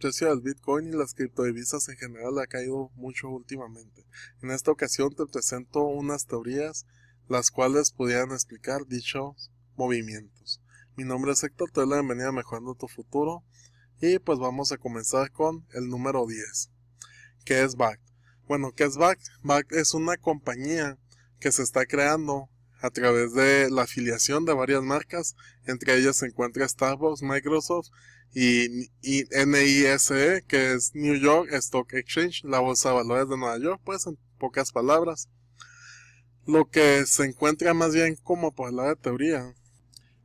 precio del Bitcoin y las criptodivisas en general ha caído mucho últimamente. En esta ocasión te presento unas teorías las cuales pudieran explicar dichos movimientos. Mi nombre es Héctor, te doy la bienvenida a Mejorando tu Futuro y pues vamos a comenzar con el número 10, que es BACT. Bueno, ¿qué es BACT? BACT es una compañía que se está creando a través de la afiliación de varias marcas, entre ellas se encuentra Starbucks, Microsoft y, NISE, que es New York Stock Exchange, la bolsa de valores de Nueva York, pues en pocas palabras. Lo que se encuentra más bien como por la teoría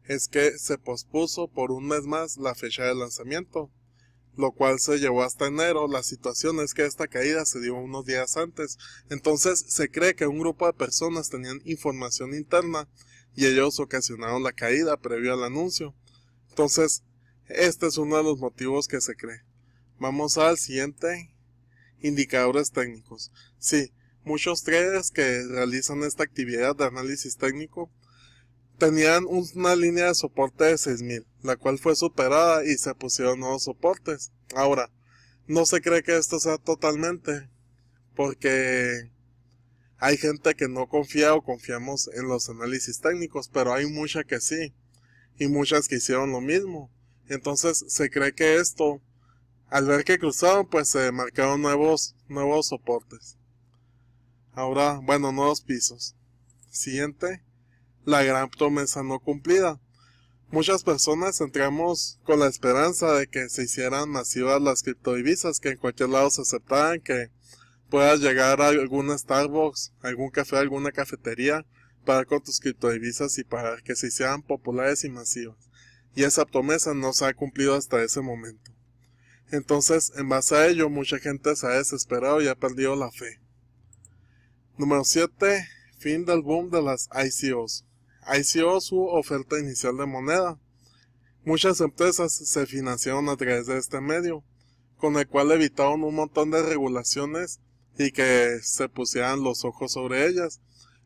es que se pospuso por un mes más la fecha de lanzamiento, lo cual se llevó hasta enero. La situación es que esta caída se dio unos días antes, entonces se cree que un grupo de personas tenían información interna y ellos ocasionaron la caída previo al anuncio. Entonces, este es uno de los motivos que se cree. Vamos al siguiente. Indicadores técnicos. Sí, muchos traders que realizan esta actividad de análisis técnico tenían una línea de soporte de 6000, la cual fue superada y se pusieron nuevos soportes. Ahora, no se cree que esto sea totalmente, porque hay gente que no confía o confiamos en los análisis técnicos, pero hay mucha que sí, y muchas que hicieron lo mismo. Entonces se cree que esto, al ver que cruzaron, pues se marcaron nuevos, nuevos soportes. Ahora, bueno, nuevos pisos. Siguiente la gran promesa no cumplida. Muchas personas entramos con la esperanza de que se hicieran masivas las criptodivisas, que en cualquier lado se aceptaran, que puedas llegar a algún Starbucks, algún café, alguna cafetería, para con tus criptodivisas y para que se hicieran populares y masivas. Y esa promesa no se ha cumplido hasta ese momento. Entonces, en base a ello, mucha gente se ha desesperado y ha perdido la fe. Número 7. Fin del boom de las ICOs. ICO su oferta inicial de moneda. Muchas empresas se financiaron a través de este medio, con el cual evitaron un montón de regulaciones y que se pusieran los ojos sobre ellas.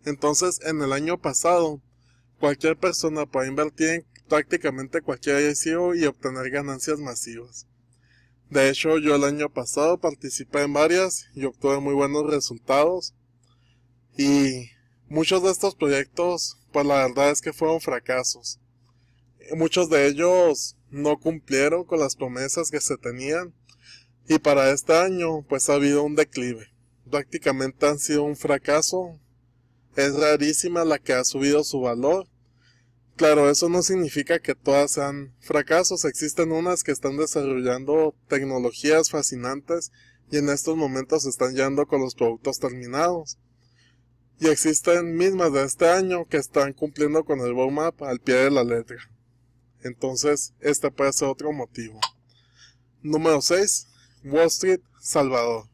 Entonces, en el año pasado, cualquier persona puede invertir en prácticamente cualquier ICO y obtener ganancias masivas. De hecho, yo el año pasado participé en varias y obtuve muy buenos resultados. Y muchos de estos proyectos pues la verdad es que fueron fracasos. Muchos de ellos no cumplieron con las promesas que se tenían y para este año pues ha habido un declive. Prácticamente han sido un fracaso. Es rarísima la que ha subido su valor. Claro, eso no significa que todas sean fracasos. Existen unas que están desarrollando tecnologías fascinantes y en estos momentos están yendo con los productos terminados y existen mismas de este año que están cumpliendo con el roadmap al pie de la letra. Entonces, este puede ser otro motivo. Número 6. Wall Street, Salvador.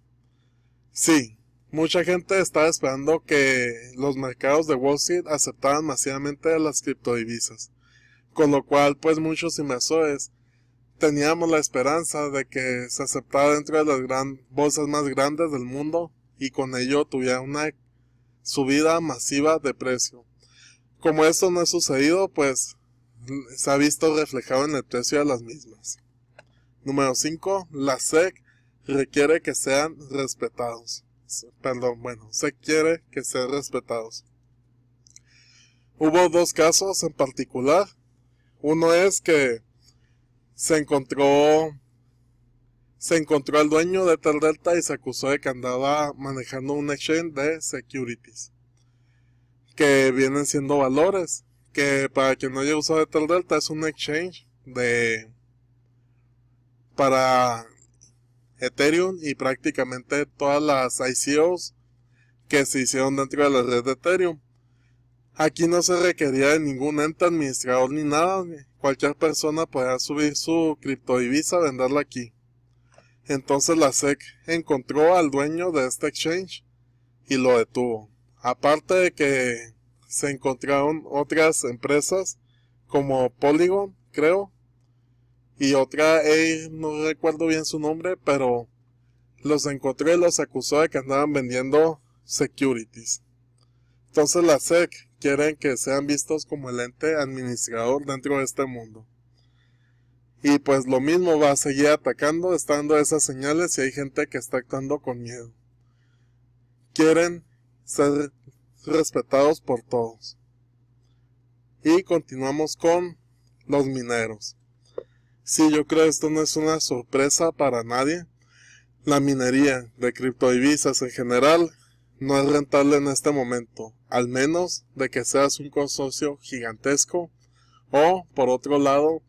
Sí, mucha gente estaba esperando que los mercados de Wall Street aceptaran masivamente las criptodivisas, con lo cual pues muchos inversores teníamos la esperanza de que se aceptara dentro de las grandes bolsas más grandes del mundo y con ello tuviera una subida masiva de precio. Como esto no ha sucedido, pues se ha visto reflejado en el precio de las mismas. Número 5. La SEC requiere que sean respetados. Perdón, bueno, se quiere que sean respetados. Hubo dos casos en particular. Uno es que se encontró se encontró al dueño de tal delta y se acusó de que andaba manejando un exchange de securities, que vienen siendo valores, que para quien no haya usado de tal delta es un exchange de para Ethereum y prácticamente todas las ICOs que se hicieron dentro de la red de Ethereum. Aquí no se requería de ningún ente administrador ni nada. Cualquier persona podía subir su criptodivisa, venderla aquí. Entonces la SEC encontró al dueño de este exchange y lo detuvo. Aparte de que se encontraron otras empresas como Polygon, creo, y otra, eh, no recuerdo bien su nombre, pero los encontró y los acusó de que andaban vendiendo securities. Entonces la SEC quieren que sean vistos como el ente administrador dentro de este mundo. Y pues lo mismo va a seguir atacando, estando esas señales y hay gente que está actuando con miedo. Quieren ser respetados por todos. Y continuamos con los mineros. Si yo creo que esto no es una sorpresa para nadie. La minería de criptodivisas en general no es rentable en este momento, al menos de que seas un consorcio gigantesco o, por otro lado,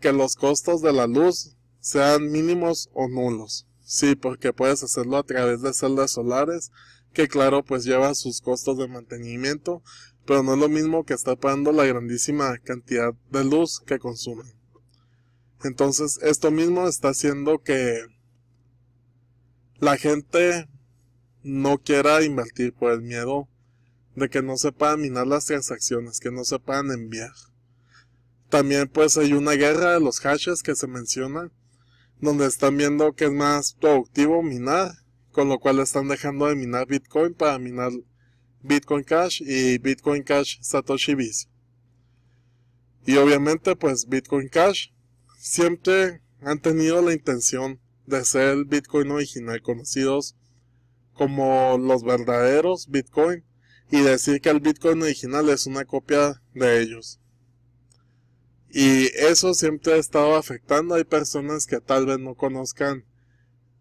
que los costos de la luz sean mínimos o nulos. Sí, porque puedes hacerlo a través de celdas solares, que claro, pues lleva sus costos de mantenimiento, pero no es lo mismo que estar pagando la grandísima cantidad de luz que consumen. Entonces, esto mismo está haciendo que la gente no quiera invertir por el miedo de que no se puedan minar las transacciones, que no se puedan enviar. También pues hay una guerra de los hashes que se menciona, donde están viendo que es más productivo minar, con lo cual están dejando de minar Bitcoin para minar Bitcoin Cash y Bitcoin Cash Satoshi Biz. Y obviamente pues Bitcoin Cash siempre han tenido la intención de ser el Bitcoin original conocidos como los verdaderos Bitcoin y decir que el Bitcoin original es una copia de ellos. Y eso siempre ha estado afectando. Hay personas que tal vez no conozcan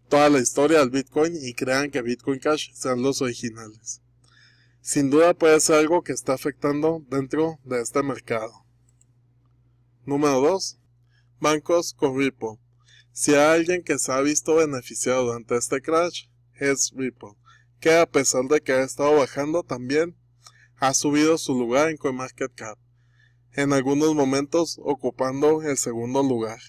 toda la historia del Bitcoin y crean que Bitcoin Cash sean los originales. Sin duda puede ser algo que está afectando dentro de este mercado. Número 2. Bancos con Ripple. Si hay alguien que se ha visto beneficiado durante este crash, es Ripple, que a pesar de que ha estado bajando también, ha subido su lugar en CoinMarketCap en algunos momentos ocupando el segundo lugar.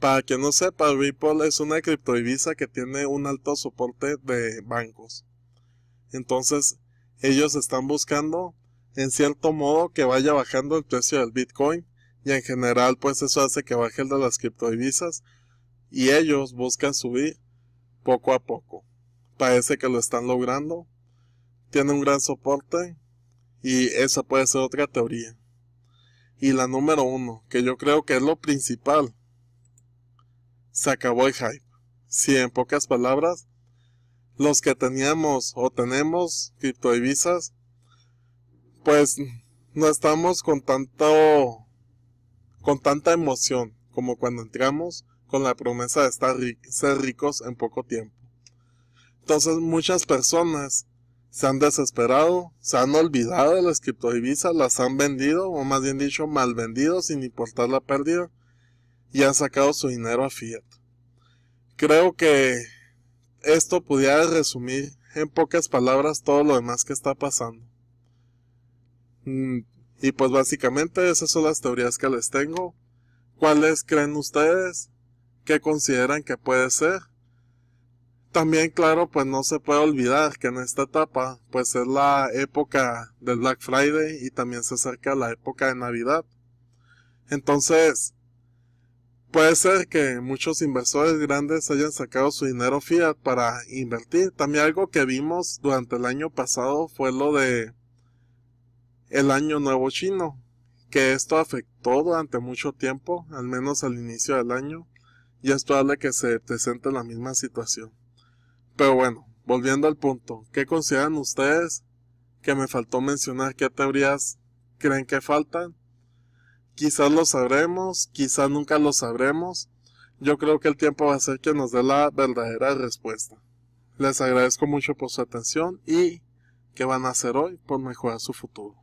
Para quien no sepa, Ripple es una criptodivisa que tiene un alto soporte de bancos. Entonces, ellos están buscando, en cierto modo, que vaya bajando el precio del Bitcoin y en general, pues eso hace que baje el de las criptodivisas y ellos buscan subir poco a poco. Parece que lo están logrando. Tiene un gran soporte y esa puede ser otra teoría. Y la número uno, que yo creo que es lo principal. Se acabó el hype. Si en pocas palabras, los que teníamos o tenemos criptodivisas, pues no estamos con tanto, con tanta emoción como cuando entramos con la promesa de estar ser ricos en poco tiempo. Entonces muchas personas se han desesperado, se han olvidado de las criptodivisas, las han vendido, o más bien dicho, mal vendido sin importar la pérdida, y han sacado su dinero a fiat. Creo que esto pudiera resumir en pocas palabras todo lo demás que está pasando. Mm, y pues básicamente esas son las teorías que les tengo. ¿Cuáles creen ustedes? ¿Qué consideran que puede ser? También, claro, pues no se puede olvidar que en esta etapa, pues es la época del Black Friday y también se acerca la época de Navidad. Entonces, puede ser que muchos inversores grandes hayan sacado su dinero fiat para invertir. También algo que vimos durante el año pasado fue lo de el año nuevo chino, que esto afectó durante mucho tiempo, al menos al inicio del año, y esto hace que se presente la misma situación. Pero bueno, volviendo al punto, ¿qué consideran ustedes que me faltó mencionar? ¿Qué teorías creen que faltan? Quizás lo sabremos, quizás nunca lo sabremos. Yo creo que el tiempo va a ser que nos dé la verdadera respuesta. Les agradezco mucho por su atención y qué van a hacer hoy por mejorar su futuro.